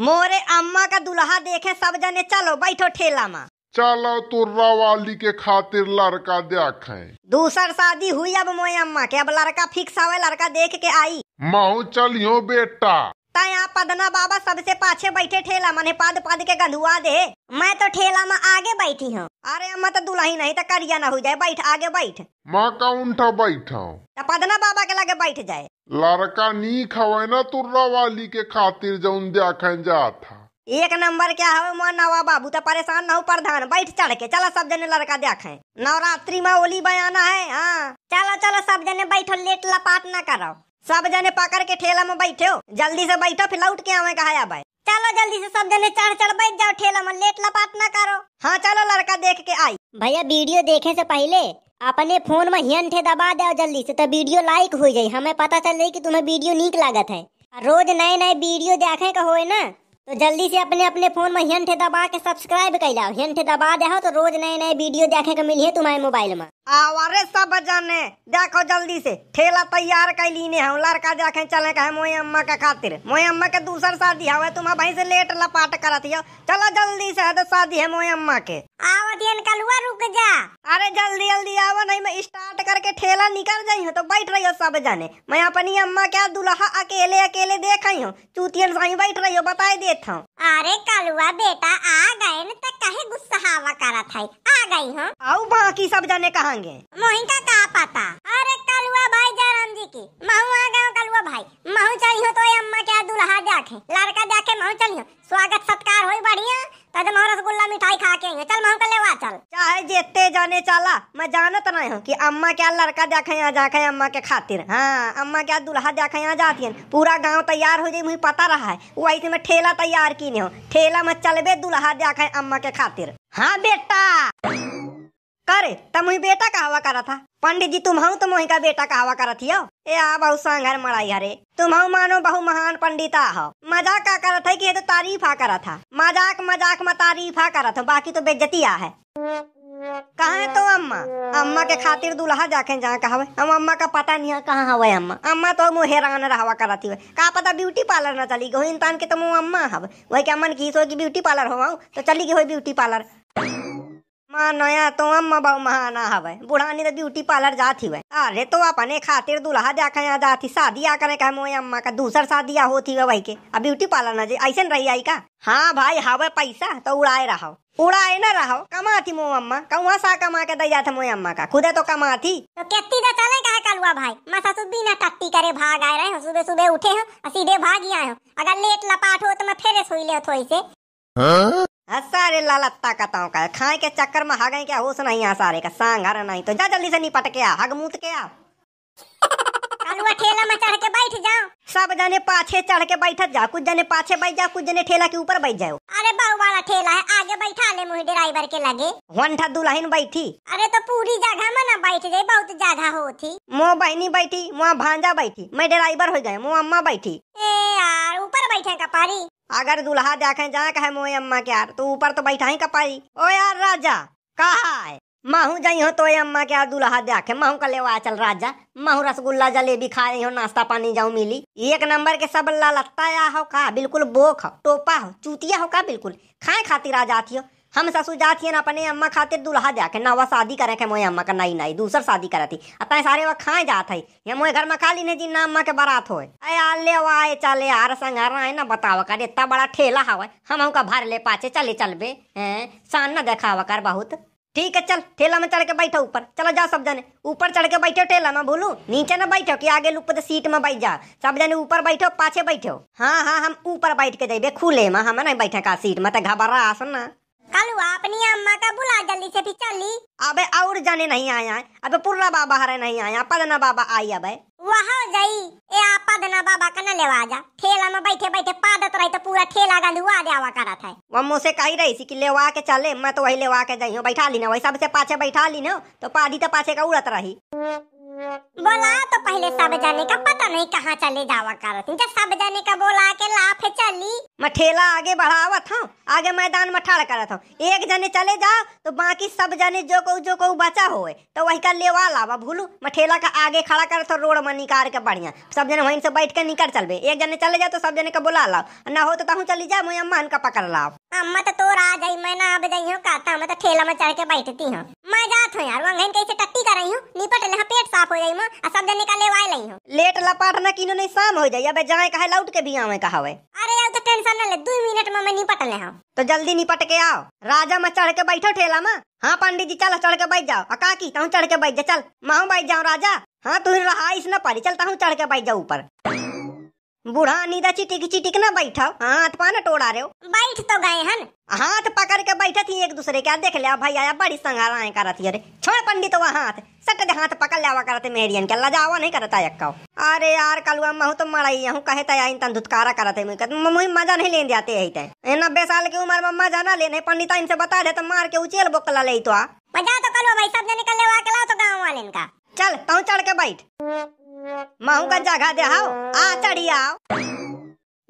मोरे अम्मा का दुल्हा देखे सब जने चलो बैठो ठेला मा चलो तुर्रा वाली के खातिर लड़का देखे दूसर शादी हुई अब मोए अम्मा के अब लड़का फिक्स हवे लड़का देख के आई माऊ चलियो बेटा तया पदना बाबा सबसे पाछे बैठे ठेला मने पाद पाद के गंधुआ दे मैं तो ठेला में आगे बैठी हूँ अरे अम्मा तो दुल्ही नहीं तो करिया ना हो जाए बैठ आगे बैठ मैं कौन था बैठा तो पदना बाबा के लगे बैठ जाए लड़का नी खवे ना तुर्रा वाली के खातिर जो उन देखन जा था एक नंबर क्या है मन नवा बाबू तो परेशान ना हो प्रधान बैठ चढ़ के चलो सब जने लड़का देखे नवरात्रि में ओली बयाना है हाँ चलो चलो सब जने बैठो लेट लपाट ना करो सब जने पकड़ के ठेला में बैठे हो जल्दी से बैठो फिर लौट के आवे कहा आवे चलो जल्दी से सब जने चढ़ चढ़ बैठ जाओ ठेला में लेट लपाट ना करो हाँ चलो लड़का देख के आई भैया वीडियो देखे से पहले अपने फोन में हियन दबा दो जल्दी से तो वीडियो लाइक हो जाये हमें पता चल जाये की तुम्हें वीडियो निक लागत है रोज नए नए वीडियो देखे का हो ना तो जल्दी से अपने अपने फोन में हियन दबा के सब्सक्राइब कर लाओ हियन दबा दे तो रोज नए नए वीडियो देखे का मिली है तुम्हारे मोबाइल में आवारे सब जाने देखो जल्दी से ठेला तैयार कर लीने हम लड़का देखे चले कहे मोए अम्मा के खातिर मोए अम्मा के दूसर शादी हवे तुम भाई से लेट लपाट करत हो चलो जल्दी से है शादी है मोए अम्मा के आओ दियन कलुआ रुक जा अरे जल्दी जल्दी आओ नहीं मैं स्टार्ट करके ठेला निकल जाई हूँ तो बैठ रही हो सब जाने मैं अपनी अम्मा क्या दुल्हा अकेले अकेले देख आई हूँ चूतियन साई बैठ रही हो बताई देता हूँ अरे कलुआ बेटा आ गए न तो कहे गुस्सा हवा करा था आ गई हो आओ बाकी सब जाने कहांगे मोहिन का का पता अरे कलुआ भाई जयराम जी की महू आ गए कलुआ भाई महू चली हो तो ये अम्मा के दुल्हा जाके लड़का जाके महू चली हो स्वागत सत्कार होई बढ़िया तो जब महू रसगुल्ला मिठाई खा के आई चल महू का लेवा चल जेते जाने चाला मैं जानत तो ना हूँ कि अम्मा क्या लड़का देखे यहाँ जाके अम्मा के खातिर हाँ अम्मा क्या दुल्हा देखे यहाँ जाती है पूरा गांव तैयार हो जाए मुझे पता रहा है वही से मैं ठेला तैयार की नहीं हूँ ठेला में चलबे दुल्हा देखे अम्मा के खातिर हाँ बेटा करे तो मुई बेटा कहवा करा था पंडित जी तुम हूँ तो मुही का बेटा कहवा करा थी ए आ बहु संघर मराई हरे तुम हूँ मानो बहु महान पंडिता हो मजाक का करा था कि ये तो तारीफा करा था मजाक मजाक में तारीफा करा था बाकी तो बेज्जती आ है कहा है तो अम्मा अम्मा के खातिर दुल्हा जाके जहाँ कहा हम अम्मा का पता नहीं है कहाँ हवे अम्मा अम्मा तो मुँह हैरान रहा कराती हुए कहा पता ब्यूटी पार्लर ना चली गई इंसान के तो मुँह अम्मा हवे वही के अमन की की ब्यूटी पार्लर हो तो चली गई ब्यूटी पार्लर मां नया तो अम्मा बहु महाना हवे बुढ़ानी तो ब्यूटी पार्लर जात हिवे अरे तो अपने खातिर दूल्हा देखे यहाँ जाती शादिया करे कह मोए अम्मा का दूसर शादिया होती है वही के अब ब्यूटी पार्लर ना जे ऐसे रही आई का हाँ भाई हवे पैसा तो उड़ाए रहो उड़ाए ना रहो कमाती मो अम्मा कहुआ सा कमा के दै जाते मोए अम्मा का खुदे तो कमाती तो केती तो चले का कलुआ भाई मैं ससुर बिना टट्टी करे भाग आए रहे सुबह सुबह उठे हो सीधे भाग ही आए हो अगर लेट लपाट हो तो मैं फेरे सोई ले थोड़ी से हाँ? हाँ, सारे लालत्ता कताओं का खाए के चक्कर में हगे क्या होश नहीं है सारे का सांग हर नहीं तो जा जल्दी से निपट के आ हग मूत के आ अलुआ ठेला में चढ़ के बैठ जाओ सब जने पाछे चढ़ के बैठत जा कुछ जने पाछे बैठ जा कुछ जने ठेला के ऊपर बैठ जाओ अरे बहु वाला ठेला है आगे बैठा ले मुही ड्राइवर के लगे वंठा दुल्हन बैठी अरे तो पूरी जगह में ना बैठ जाए बहुत ज्यादा होती मो बहनी बैठी मो भांजा बैठी मैं ड्राइवर हो जाए मो अम्मा बैठी ए यार ऊपर बैठे का पारी अगर दूल्हा देखे जा कहे मोए अम्मा के यार तू ऊपर तो बैठा ही कपाई ओ यार राजा कहा है माहू जाई हो तो अम्मा के यार दूल्हा देखे माहू का लेवा चल राजा माहू रसगुल्ला जलेबी खा रही हो नाश्ता पानी जाऊ मिली एक नंबर के सब ललत्ता या हो का बिल्कुल बोख हो टोपा हो चूतिया हो का बिल्कुल खाए खातिर आ जाती हो हम ससुर जात हियन अपने अम्मा खातिर दूल्हा ना वह शादी करे के मोए अम्मा का नई नई दूसर शादी करत ही अपन सारे वह खाए जात है ये मोए घर में खा लीने जिन्ना अम्मा के बारात होए अरे आले वाए चले यार संघारा है ना बताओ कर इतना बड़ा ठेला हवा हम का भर ले पाचे चले चलबे हैं शान ना देखा कर बहुत ठीक है चल ठेला में चढ़ के बैठो ऊपर चलो जा सब जने ऊपर चढ़ के बैठो ठेला में भूलू नीचे ना बैठो कि आगे लुप सीट में बैठ जा सब जने ऊपर बैठो पाछे बैठो हाँ हाँ हम ऊपर बैठ के जेबे खुले में हम नहीं बैठे का सीट में तो घबरा आसन ना कालू अपनी अम्मा का बुला जल्दी से भी चली अबे और जाने नहीं आया अबे पुर्रा बाबा हरे नहीं आया पदना बाबा आई अब वहाँ जाई ए आप पदना बाबा का न लेवा जा ठेला में बैठे बैठे पादत तो रही तो पूरा ठेला गंधुआ जावा करत है मम्मू मुझसे कही रही थी कि ले के चले मैं तो वही ले के जाई हूँ बैठा ली ना वही सबसे पाछे बैठा ली ना तो पादी तो पाछे का उड़त रही बोला तो पहले सब जाने का पता नहीं कहाँ चले जावा कर सब जाने का बोला के लाफे चली मठेला आगे बढ़ावा था आगे मैदान में ठाड़ कर हूँ एक जने चले जाओ तो बाकी सब जने जो को जो को बचा हो तो वही का लेवा लावा भूलू मठेला का आगे खड़ा कर था रोड में निकाल के बढ़िया सब जने वहीं से बैठ के निकल चल एक जने चले जाओ तो सब जने का बुला लाओ न हो तो तहूँ चली जाओ मुझे मन का पकड़ लाओ अम्मा तो तोर आ जाई मैं ना अब जाई हूँ कहता मैं तो ठेला में चढ़ के बैठती हूँ मैं जात हूँ यार वंगन कैसे टट्टी कर रही हूँ निपट ले हाँ, पेट साफ साफ हो जाई म आ सब जन निकाले वाई लई हो लेट लपाट ना किनो नहीं शाम हो जाई अबे जाए कहे लौट के भी आवे कहवे अरे यार तो टेंशन ना ले 2 मिनट में मैं निपट ले हां तो जल्दी निपट के आओ राजा म चढ़ के बैठो ठेला म हां पंडित जी चल चढ़ के बैठ जाओ आ काकी तू चढ़ के बैठ जा चल माहू बैठ जाओ राजा हां तू रहा इस ना पारी चल हूं चढ़ के बैठ जा ऊपर बूढ़ा नीदा चिटिक चिटिक ना बैठा हाथ पा टोड़ा रहे हो बैठ तो गए हन हाथ पकड़ के बैठे थी एक दूसरे के देख लिया भाई आया बड़ी संघाराएं करत अरे छोड़ पंडित वहाँ हाथ सट दे हाथ पकड़ लिया करते मेरियन के लजावा नहीं करता यक्का अरे यार कलुआ महू तो मरा ही हूँ कहता तया इन धुतकारा करते मुझे मजा नहीं लेने जाते है तय ना बेसाल की उम्र में मजा ना लेने पंडित इनसे बता दे तो मार के उचेल बोकला ले तो आ मजा तो कलुआ भाई सब निकल ले वाला तो गाँव वाले का चल तू चढ़ के बैठ महू का जगह दे आओ आ चढ़ी आओ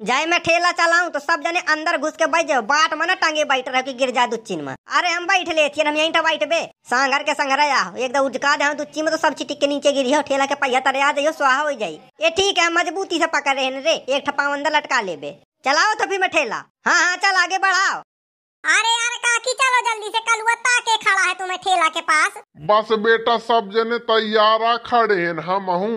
जाए मैं ठेला चलाऊं तो सब जने अंदर घुस के बैठ जाओ बाट मना टांगे बैठ रहे की गिर जाए दुच्चिन में अरे हम बैठ ले थे हम यहीं बैठ बे सांगर के संगरा आओ एक दो उजका दे दुच्ची में तो सब चिटिक के नीचे गिरी हो ठेला के पहिया तरे आ जाइयो सुहा हो जाई ये ठीक है मजबूती से पकड़ रहे रे एक ठपा अंदर लटका ले बे चलाओ तो फिर मैं ठेला हाँ हाँ चल आगे बढ़ाओ अरे यार काकी चलो जल्दी से कल वत्ता के खड़ा है तुम्हें ठेला के पास बस बेटा सब जने तैयारा खड़े हैं हम हूँ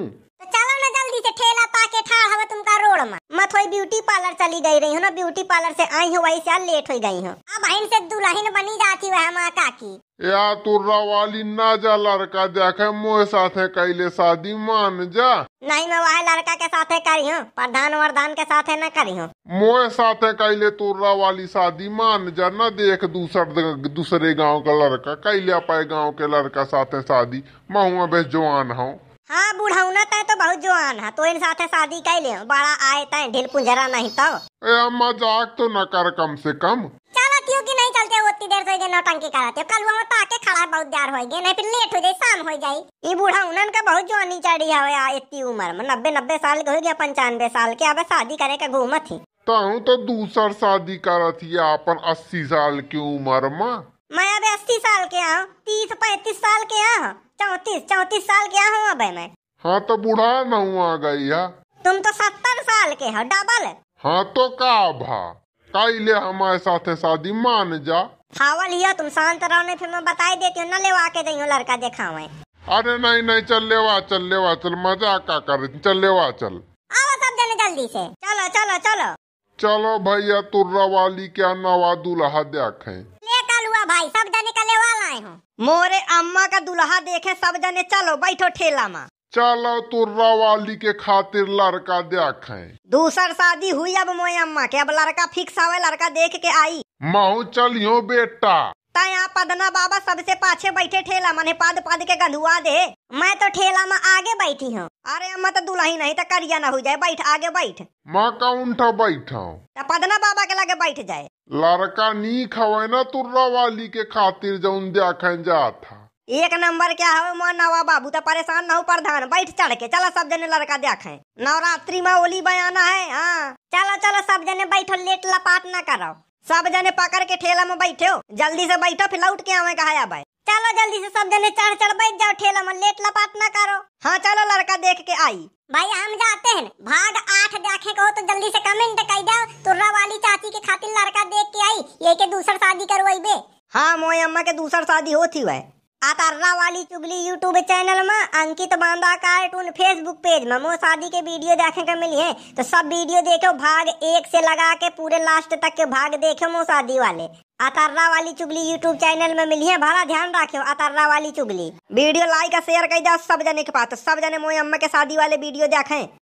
कहीं के ठेला पाके ठाड़ हवा तुमका रोड में मत होई ब्यूटी पार्लर चली गई रही हो ना ब्यूटी पार्लर से आई हो वही से लेट हो गई हो अब बहन से दुल्हन बनी जाती वह माँ काकी या तू वाली ना जा लड़का देखे मोह साथे कैले शादी मान जा नहीं मैं वह लड़का के साथे करी हूँ प्रधान वरदान के साथे न करी हूँ मोह साथे कैले तू वाली शादी मान जा ना देख दूसर दूसरे गांव का लड़का कैले पाए गांव के लड़का साथे शादी मैं महुआ बे जवान हूँ हाँ बुढ़ाऊना तय तो, तो बहुत जवान है हाँ, तो इन साथ शादी कर ले बड़ा आए तय ढिल पुंजरा नहीं तो ए मजाक तो न कर कम से कम चलो क्यों की नहीं चलते उतनी देर से नौ टंकी कराते कल वो तो आके खड़ा बहुत देर हो गए नहीं फिर लेट हो जाए शाम हो जाए ये बुढ़ाऊना का बहुत जवानी चढ़ी है इतनी उम्र में नब्बे नब्बे साल के हो गया पंचानवे साल के अब शादी करे का घूमत ही ताहू तो दूसर शादी करत हिया अपन अस्सी साल की उम्र में मैं अभी अस्सी साल के आऊँ तीस पैंतीस साल के आ चौतीस चौतीस साल क्या हूँ अब मैं हाँ तो बुढ़ा न हुआ गैया हाँ। तुम तो सत्तर साल के हो डबल हाँ तो का भा काइले हमारे साथ शादी मान जा हावल यो तुम शांत रहो नहीं फिर मैं बताई देती हूँ न ले के दई लड़का देखा हुआ अरे नहीं नहीं चल ले वा चल ले वा चल मजा का कर चल ले वा चल आओ सब जने जल्दी से चलो चलो चलो चलो भैया तुर्रा वाली क्या नवा दुल्हा देखे भाई सब जने का लेवा लाए मोरे अम्मा का दुल्हा देखे सब जने चलो बैठो ठेला माँ चलो तुर्रा वाली के खातिर लड़का देखे दूसर शादी हुई अब मोए अम्मा के अब लड़का फिक्स आवे लड़का देख के आई महू चलियो बेटा पदना बाबा सबसे पाछे बैठे ठेला मने पद पद के गंधुआ दे मैं तो ठेला में आगे बैठी हूँ अरे अम्मा तो दुल्ही नहीं तो करिया ना हो जाए बैठ आगे बैठ माँ का उठा बैठा तो पदना बाबा के लगे बैठ जाए लड़का नी खवे ना तुर्रा वाली के खातिर जौन जा था एक नंबर क्या है मोर नवा बाबू तो परेशान ना हो प्रधान बैठ चढ़ के चलो सब जने लड़का देखे नवरात्रि में ओली बयाना है हाँ चलो चलो सब जने बैठो लेट लपाट ना करो सब जने पकड़ के ठेला में बैठे हो जल्दी से बैठो फिर लौट के आवे कहा भाई चलो जल्दी से सब जने चढ़ चढ़ बैठ जाओ ठेला में लेट लपाट ना करो हाँ चलो लड़का देख के आई भाई हम जाते हैं भाग आठ देखे कहो तो जल्दी से कमेंट कर दो तुर्रा वाली चाची के खातिर लड़का देख के आई ये के दूसर शादी करवाई बे हाँ मोए अम्मा के दूसर शादी होती हुआ आता वाली चुगली यूट्यूब चैनल में Ankit Banda cartoon Facebook page में मो शादी के वीडियो देखने को मिली है तो सब वीडियो देखो भाग एक से लगा के पूरे लास्ट तक के भाग देखो मो शादी वाले अतर्रा वाली चुगली यूट्यूब चैनल में मिली है भरा ध्यान रखियो अतर्रा वाली चुगली वीडियो लाइक और शेयर कर जाओ सब जने के पास सब जने मोए अम्मा के शादी वाले वीडियो देखे